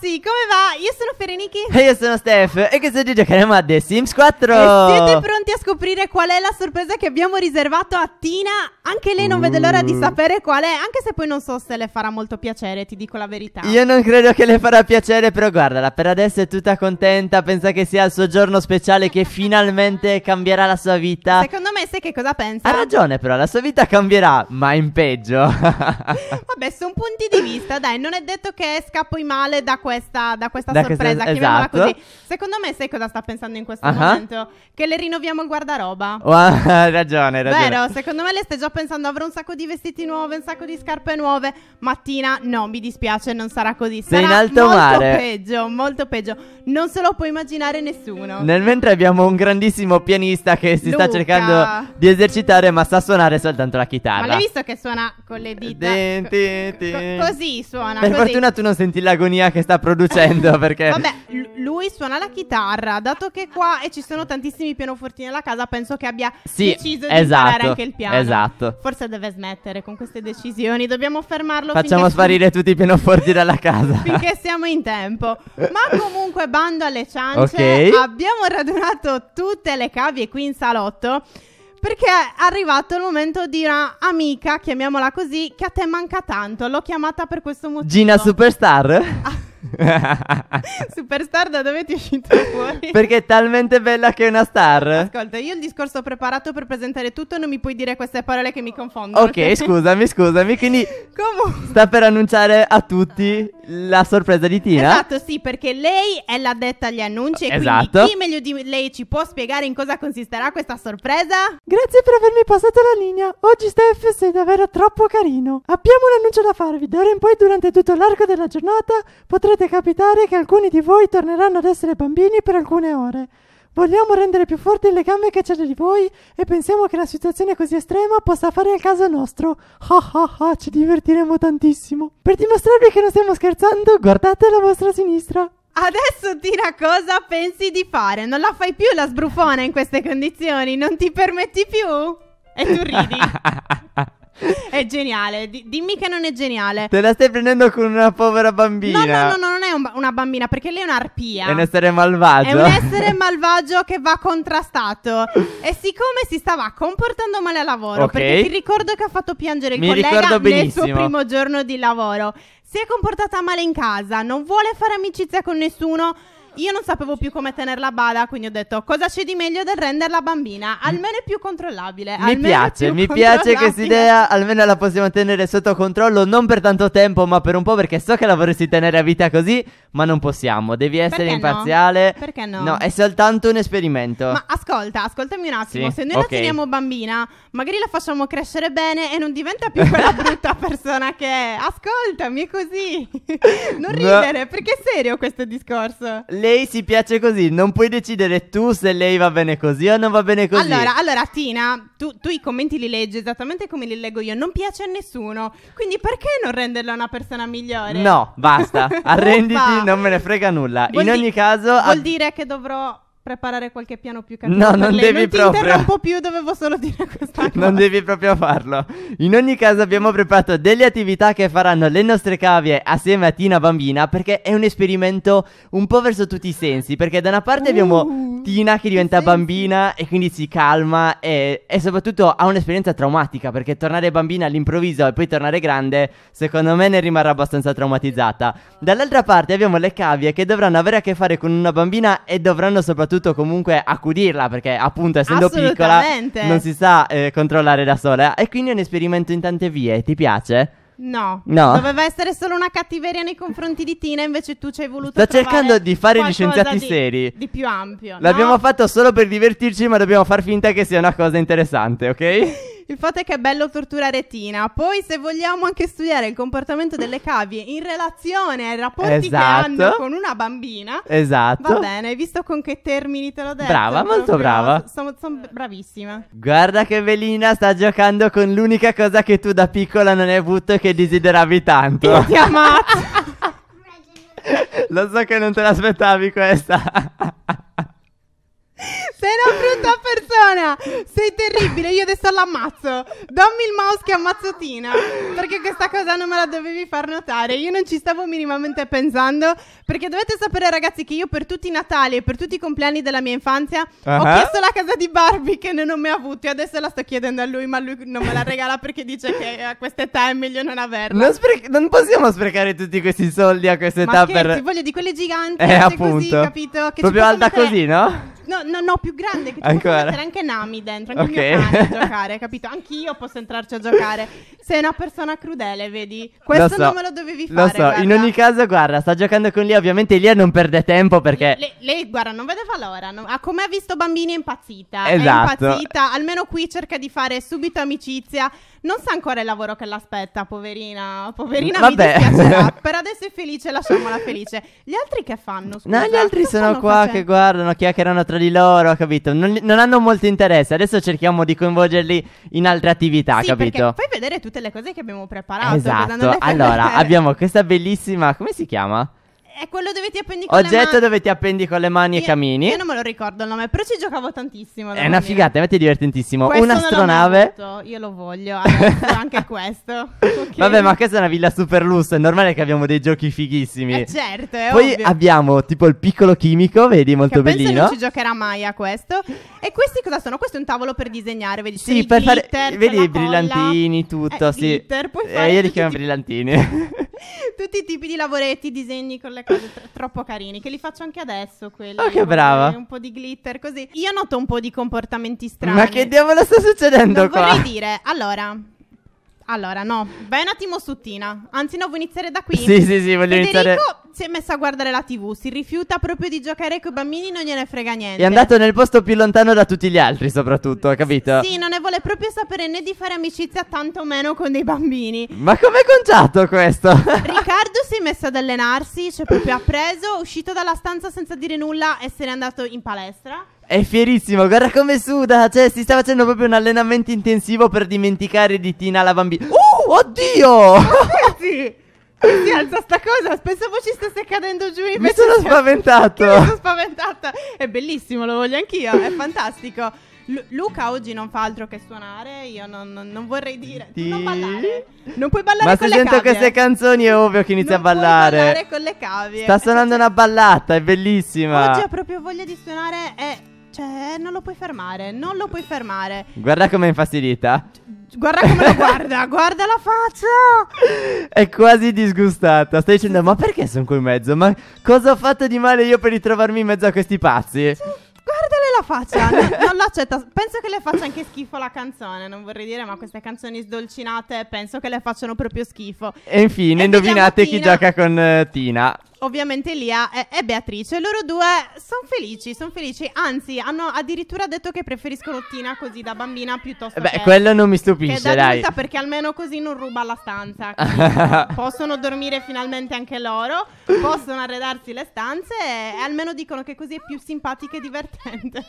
ragazzi, come va? Io sono Fereniki E io sono Steph. E questo oggi giocheremo a The Sims 4. E siete pronti a scoprire qual è la sorpresa che abbiamo riservato a Tina? Anche lei non mm. vede l'ora di mm. sapere qual è, anche se poi non so se le farà molto piacere, ti dico la verità. Io non credo che le farà piacere, però guardala, per adesso è tutta contenta, pensa che sia il suo giorno speciale che finalmente cambierà la sua vita. Secondo me sai che cosa pensa? Ha ragione però, la sua vita cambierà, ma in peggio. Vabbè, sono punti di vista, dai, non è detto che scappi male da qualcosa questa, da questa da sorpresa, questa, chiamiamola esatto. così. Secondo me sai cosa sta pensando in questo uh-huh. momento? Che le rinnoviamo il guardaroba. Oh, hai ragione, hai ragione. Vero, secondo me le stai già pensando, avrò un sacco di vestiti nuovi, un sacco di scarpe nuove. Mattina, no, mi dispiace, non sarà così. Sarà Sei in alto molto mare. peggio, molto peggio. Non se lo può immaginare nessuno. Nel mentre abbiamo un grandissimo pianista che si Luca. sta cercando di esercitare, ma sa suonare soltanto la chitarra. Ma l'hai visto che suona con le dita? Denti, denti. Co- così suona. Per così. fortuna tu non senti l'agonia che sta producendo perché... Vabbè, lui suona la chitarra, dato che qua e ci sono tantissimi pianoforti nella casa, penso che abbia sì, deciso di esatto, anche il piano. Esatto. Forse deve smettere con queste decisioni, dobbiamo fermarlo. Facciamo sparire tutti i pianoforti dalla casa. finché siamo in tempo. Ma comunque, bando alle ciance, okay. abbiamo radunato tutte le cavie qui in salotto. Perché è arrivato il momento di una amica, chiamiamola così, che a te manca tanto. L'ho chiamata per questo motivo. Gina Superstar? Superstar da dove ti è uscito fuori? Perché è talmente bella che è una star. Ascolta, io il discorso ho preparato per presentare tutto, non mi puoi dire queste parole che mi confondono. Ok, scusami, scusami. Quindi Comunque. sta per annunciare a tutti la sorpresa di Tina. Esatto, sì, perché lei è l'addetta agli annunci e esatto. quindi chi meglio di lei ci può spiegare in cosa consisterà questa sorpresa? Grazie per avermi passato la linea. Oggi Steph sei davvero troppo carino. Abbiamo un annuncio da farvi. D'ora in poi durante tutto l'arco della giornata potrete capitare che alcuni di voi torneranno ad essere bambini per alcune ore. Vogliamo rendere più forte il legame che c'è di voi e pensiamo che una situazione così estrema possa fare il caso nostro. Ah ah ah, ci divertiremo tantissimo. Per dimostrarvi che non stiamo scherzando, guardate alla vostra sinistra. Adesso tira cosa pensi di fare? Non la fai più la sbruffona in queste condizioni? Non ti permetti più? E tu ridi. è geniale. D- dimmi che non è geniale. Te la stai prendendo con una povera bambina. No, no, no, no non è un ba- una bambina perché lei è un'arpia. È un essere malvagio. È un essere malvagio che va contrastato. e siccome si stava comportando male al lavoro, okay. perché ti ricordo che ha fatto piangere il Mi collega nel suo primo giorno di lavoro. Si è comportata male in casa, non vuole fare amicizia con nessuno io non sapevo più come tenerla a bada, quindi ho detto cosa c'è di meglio del renderla bambina, almeno più controllabile. Mi piace, mi piace questa idea, almeno la possiamo tenere sotto controllo, non per tanto tempo, ma per un po' perché so che la vorresti tenere a vita così, ma non possiamo, devi essere perché imparziale. No? Perché no? No, è soltanto un esperimento. Ma ascolta, ascoltami un attimo, sì, se noi okay. la teniamo bambina, magari la facciamo crescere bene e non diventa più quella brutta persona che è. Ascoltami, è così. non ridere, no. perché è serio questo discorso. Le lei si piace così, non puoi decidere tu se lei va bene così o non va bene così. Allora, allora Tina, tu, tu i commenti li leggi esattamente come li leggo io, non piace a nessuno, quindi perché non renderla una persona migliore? No, basta, arrenditi, non me ne frega nulla. Vuol In di- ogni caso... Vuol ab- dire che dovrò preparare qualche piano più cattivo. No, non lei. devi non proprio. Ti interrompo più, dovevo solo dire questa cosa. Non devi proprio farlo. In ogni caso abbiamo preparato delle attività che faranno le nostre cavie assieme a Tina Bambina perché è un esperimento un po' verso tutti i sensi, perché da una parte uh, abbiamo Tina che diventa bambina e quindi si calma e, e soprattutto ha un'esperienza traumatica perché tornare bambina all'improvviso e poi tornare grande, secondo me ne rimarrà abbastanza traumatizzata. Dall'altra parte abbiamo le cavie che dovranno avere a che fare con una bambina e dovranno soprattutto potuto comunque accudirla perché appunto essendo piccola non si sa eh, controllare da sola. E quindi è un esperimento in tante vie. Ti piace? No. no, doveva essere solo una cattiveria nei confronti di Tina, invece tu ci hai voluto... Sto cercando di fare gli scienziati di, seri. Di più ampio. L'abbiamo no? fatto solo per divertirci, ma dobbiamo far finta che sia una cosa interessante, ok? Il fatto è che è bello torturare Tina. Poi, se vogliamo anche studiare il comportamento delle cavie in relazione ai rapporti esatto. che hanno con una bambina, esatto. va bene. Hai visto con che termini te l'ho detto? Brava, molto brava. Sono, sono bravissima. Guarda che Velina sta giocando con l'unica cosa che tu da piccola non hai avuto e che desideravi tanto. Ti amato. Lo so che non te l'aspettavi questa. Sei una brutta Tina, sei terribile, io adesso l'ammazzo. Dammi il mouse che ammazzo Tina. Perché questa cosa non me la dovevi far notare. Io non ci stavo minimamente pensando. Perché dovete sapere, ragazzi, che io per tutti i Natali e per tutti i compleanni della mia infanzia uh-huh. ho chiesto la casa di Barbie che non ho mai avuto. E adesso la sto chiedendo a lui, ma lui non me la regala perché dice che a questa età è meglio non averla. Non, spre- non possiamo sprecare tutti questi soldi a questa età ma che, per. Ti voglio di quelle giganti. Eh, appunto. Così, capito? Che Proprio alta mettere... così, no? No, no, no, più grande che tu Ancora? puoi mettere anche Nami dentro, anche okay. il mio cane a giocare, capito? Anch'io posso entrarci a giocare. Sei una persona crudele, vedi? Questo so, non me lo dovevi fare. Lo so, guarda. in ogni caso, guarda, sta giocando con Lia, ovviamente Lia non perde tempo perché... Le, lei, guarda, non vedeva l'ora, non... Ah, come ha visto bambini è impazzita. Esatto. È impazzita, almeno qui cerca di fare subito amicizia. Non sa ancora il lavoro che l'aspetta, poverina. Poverina, Vabbè. mi dispiacerà. per adesso è felice, lasciamola felice. Gli altri che fanno? Scusa, no, gli altri sono qua facendo? che guardano, chiacchierano tra di loro, capito? Non, non, hanno molto interesse. Adesso cerchiamo di coinvolgerli in altre attività, sì, capito? Fai vedere tutte le cose che abbiamo preparato. Esatto. Allora, abbiamo questa bellissima... Come si chiama? è quello dove ti appendi con Oggetto le mani. dove ti appendi con le mani io, e cammini. Io non me lo ricordo il nome, però ci giocavo tantissimo. È una figata, a me è divertentissimo. Questo Un'astronave. Io lo voglio, anche questo. Okay. Vabbè, ma questa è una villa super lusso, è normale che abbiamo dei giochi fighissimi. Eh, certo, è Poi ovvio. abbiamo tipo il piccolo chimico, vedi, molto che bellino. Penso non ci giocherà mai a questo. E questi cosa sono? Questo è un tavolo per disegnare, vedi? Sì, per glitter, fare vedi i brillantini, colla. tutto, eh, sì. Glitter, puoi eh, io li chiamo tutti... brillantini. tutti i tipi di lavoretti, disegni con le troppo carini, che li faccio anche adesso quelli. Oh, che brava. Un po' di glitter, così. Io noto un po' di comportamenti strani. Ma che diavolo sta succedendo non qua? Vorrei dire, allora, allora, no, vai un attimo su Tina. Anzi, no, vuoi iniziare da qui? Sì, sì, sì, voglio Federico iniziare. Federico si è messa a guardare la TV, si rifiuta proprio di giocare con i bambini, non gliene frega niente. È andato nel posto più lontano da tutti gli altri, soprattutto, capito? Sì, non ne vuole proprio sapere né di fare amicizia, tanto meno con dei bambini. Ma com'è conciato questo? Riccardo si è messo ad allenarsi, cioè proprio ha preso, uscito dalla stanza senza dire nulla e se n'è andato in palestra. È fierissimo, guarda come suda. Cioè, si sta facendo proprio un allenamento intensivo per dimenticare di Tina la bambina. Oh, oddio! sì. si alza sta cosa, pensavo ci stesse cadendo giù Mi sono spaventato Mi sono spaventata È bellissimo, lo voglio anch'io, è fantastico L- Luca oggi non fa altro che suonare, io non, non, non vorrei dire sì. Non ballare, non puoi ballare Ma con le cavie Ma se sento queste canzoni è ovvio che inizia a ballare Non puoi ballare con le cavie Sta suonando una ballata, è bellissima Oggi ho proprio voglia di suonare e... Cioè, non lo puoi fermare, non lo puoi fermare Guarda com'è infastidita Guarda come lo guarda, guarda la faccia! È quasi disgustata. Stai dicendo, ma perché sono qui in mezzo? Ma cosa ho fatto di male io per ritrovarmi in mezzo a questi pazzi? Sì. Guardale la faccia, non, non l'accetta. Penso che le faccia anche schifo la canzone, non vorrei dire, ma queste canzoni sdolcinate penso che le facciano proprio schifo. E infine, e indovinate chi Tina. gioca con uh, Tina ovviamente Lia e, e Beatrice. Loro due sono felici, sono felici. Anzi, hanno addirittura detto che preferiscono Tina così da bambina piuttosto eh Beh, che... Beh, quello non mi stupisce, che da dai. perché almeno così non ruba la stanza. possono dormire finalmente anche loro, possono arredarsi le stanze e, e almeno dicono che così è più simpatica e divertente.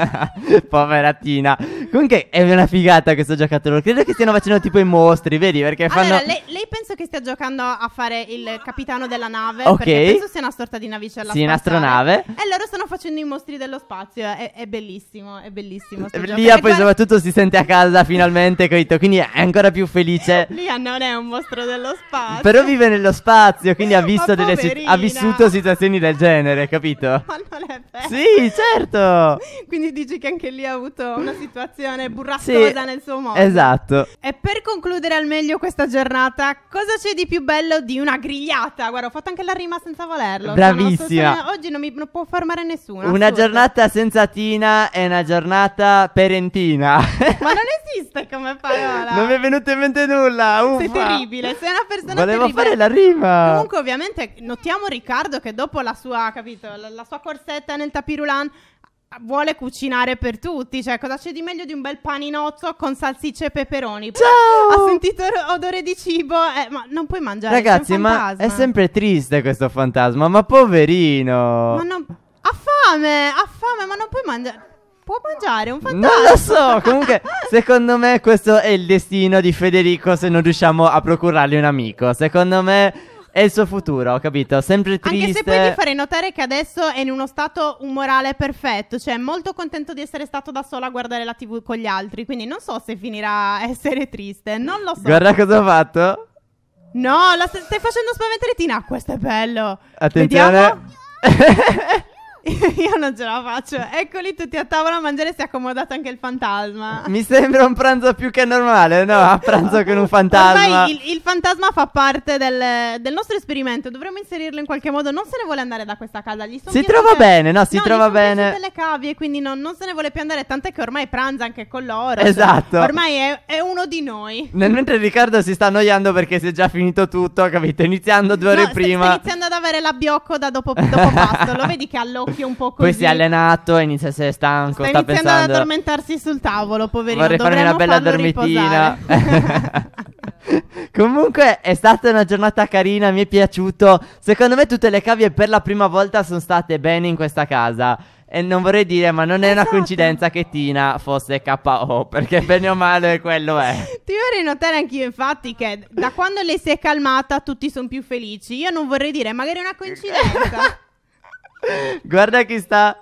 Povera Tina. Comunque è una figata questo giocattolo. Credo che stiano facendo tipo i mostri, vedi? Perché fanno... Allora, lei, lei penso che stia giocando a fare il capitano della nave. Ok penso sia una sorta di navicella Sì, in astronave. E loro stanno facendo i mostri dello spazio. È, è bellissimo, è bellissimo. Lia poi qua... soprattutto si sente a casa finalmente, capito? Quindi è ancora più felice. Lia non è un mostro dello spazio. Però vive nello spazio, quindi ha, visto delle si- ha vissuto situazioni del genere, capito? Ma non è vero. Sì, certo. quindi dici che anche lì ha avuto una situazione burrascosa sì, nel suo mondo. Esatto. E per concludere al meglio questa giornata, cosa c'è di più bello di una grigliata? Guarda, ho fatto anche la rima senza volerlo. Bravissima. Sono, oggi non mi non può fermare nessuno. Una assurdo. giornata senza Tina è una giornata perentina. Ma non esiste come parola. non mi è venuto in mente nulla. Uffa. Sei terribile, sei una persona Volevo terribile. fare la rima. Comunque ovviamente notiamo Riccardo che dopo la sua, capito, la, la sua corsetta nel tapirulan vuole cucinare per tutti. Cioè, cosa c'è di meglio di un bel paninozzo con salsicce e peperoni? Ciao! Ho sentito odore di cibo, eh, ma non puoi mangiare. Ragazzi, ma è sempre triste questo fantasma, ma poverino. Ma non... Ha fame, ha fame, ma non puoi mangiare. Può mangiare un fantasma? Non lo so, comunque secondo me questo è il destino di Federico se non riusciamo a procurargli un amico. Secondo me è il suo futuro, ho capito. Sempre triste. Anche se poi ti farei notare che adesso è in uno stato umorale perfetto, cioè molto contento di essere stato da solo a guardare la TV con gli altri, quindi non so se finirà a essere triste, non lo so. Guarda cosa ho fatto. No, la st- stai facendo spaventare Tina. Ah, questo è bello. Attenzione. Vediamo. Io non ce la faccio. Eccoli tutti a tavola a mangiare, si è accomodato anche il fantasma. Mi sembra un pranzo più che normale, no? A pranzo con un fantasma. Ormai il, il fantasma fa parte del, del, nostro esperimento, dovremmo inserirlo in qualche modo. Non se ne vuole andare da questa casa. Gli si trova che... bene, no? Si no, trova bene. Ha delle cavie, quindi no, non se ne vuole più andare, tant'è che ormai pranza anche con loro. Cioè, esatto. Cioè, ormai è, è, uno di noi. Nel mentre Riccardo si sta annoiando perché si è già finito tutto, capito? Iniziando due ore no, prima. Sta iniziando ad avere la biocco da dopo, dopo pasto. Lo vedi che ha allora anche un po' così. Poi si è allenato e inizia a essere stanco. Sta, sta iniziando pensando... ad addormentarsi sul tavolo, poverino. Vorrei farmi una bella dormitina. Comunque è stata una giornata carina, mi è piaciuto. Secondo me tutte le cavie per la prima volta sono state bene in questa casa. E non vorrei dire, ma non è esatto. una coincidenza che Tina fosse KO, perché bene o male quello è. Ti vorrei notare anch'io, infatti, che da quando lei si è calmata tutti sono più felici. Io non vorrei dire, magari è una coincidenza. Guarda chi sta.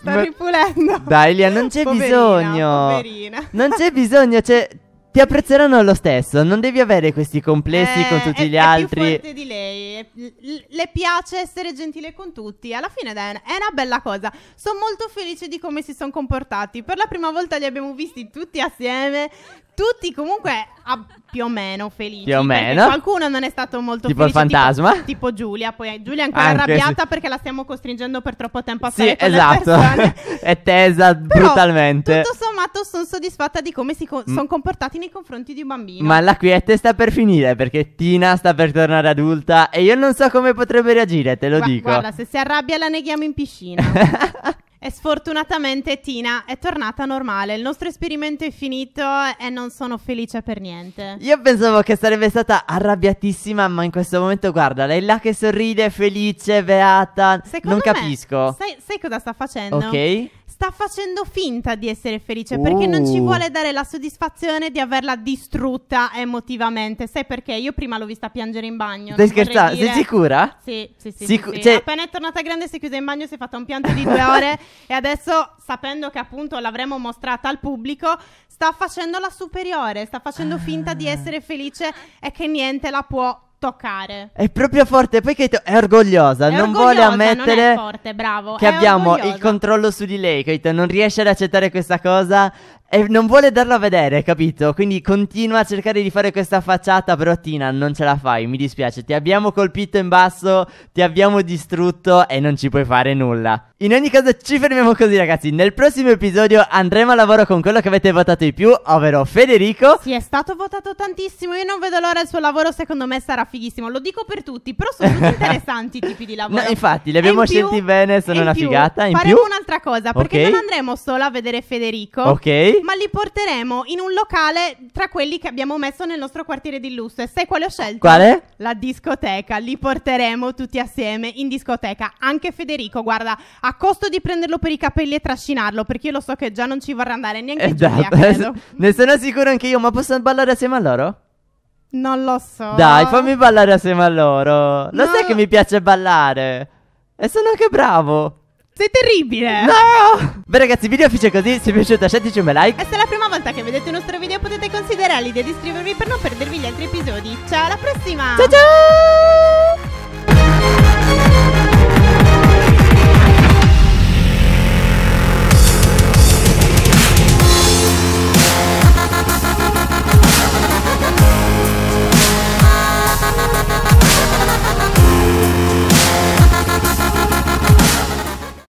Sta ripulendo. Dai, Lia, non c'è poverina, bisogno. Poverina. Non c'è bisogno, cioè. Ti apprezzeranno lo stesso, non devi avere questi complessi eh, con tutti è, gli è altri. È più forte di lei, le piace essere gentile con tutti, alla fine è una, è una bella cosa. Sono molto felice di come si sono comportati, per la prima volta li abbiamo visti tutti assieme, tutti comunque a più o meno felici. Più o meno. Qualcuno non è stato molto tipo felice. Tipo il fantasma. Tipo, tipo, Giulia. Poi Giulia è ancora Anche arrabbiata sì. perché la stiamo costringendo per troppo tempo a stare sì, esatto. è tesa Però, brutalmente. Tutto sommato sono soddisfatta di come si co- mm. sono comportati nei confronti di un bambino. Ma la quiete sta per finire perché Tina sta per tornare adulta e io non so come potrebbe reagire, te lo Gua- dico. Guarda, se si arrabbia la neghiamo in piscina. E sfortunatamente Tina è tornata normale, il nostro esperimento è finito e non sono felice per niente. Io pensavo che sarebbe stata arrabbiatissima, ma in questo momento guarda, lei là che sorride, felice, beata, Secondo non me, capisco. Sai, sai, cosa sta facendo? Ok sta facendo finta di essere felice perché non ci uh. vuole dare la soddisfazione di averla distrutta emotivamente. Sai perché? Io prima l'ho vista piangere in bagno. Stai scherzando? Dire... Sei sicura? Sì, sì, sì. Sicu- sì, sì. Cioè... Appena è tornata grande si è chiusa in bagno, si è fatta un pianto di due ore e adesso, sapendo che appunto l'avremmo mostrata al pubblico, sta facendo la superiore, sta facendo finta di ah. essere felice e che niente la può toccare. È proprio forte. Poi Kate è orgogliosa, è non vuole ammettere forte, che è abbiamo orgogliosa. il controllo su di lei. Kate non riesce ad accettare questa cosa. E non vuole darlo a vedere, capito? Quindi continua a cercare di fare questa facciata, però Tina non ce la fai, mi dispiace, ti abbiamo colpito in basso, ti abbiamo distrutto e non ci puoi fare nulla. In ogni caso ci fermiamo così ragazzi, nel prossimo episodio andremo a lavoro con quello che avete votato di più, ovvero Federico. Sì, è stato votato tantissimo, io non vedo l'ora il suo lavoro, secondo me sarà fighissimo, lo dico per tutti, però sono tutti interessanti i tipi di lavoro. No, infatti, li abbiamo in scelti più, bene, sono una più, figata. In faremo più? un'altra cosa, perché okay. non andremo solo a vedere Federico. Ok ma li porteremo in un locale tra quelli che abbiamo messo nel nostro quartiere di lusso. E sai quale ho scelto? Quale? La discoteca. Li porteremo tutti assieme in discoteca. Anche Federico, guarda, a costo di prenderlo per i capelli e trascinarlo, perché io lo so che già non ci vorrà andare neanche eh, Giulia, credo. ne sono sicuro anche io, ma posso ballare assieme a loro? Non lo so. Dai, fammi ballare assieme a loro. Lo no. sai che mi piace ballare. E sono anche bravo. Sei terribile! No! Beh ragazzi, il video finisce così, se vi è piaciuto lasciateci un bel like. E se è la prima volta che vedete il nostro video potete considerare l'idea di iscrivervi per non perdervi gli altri episodi. Ciao, alla prossima! Ciao ciao!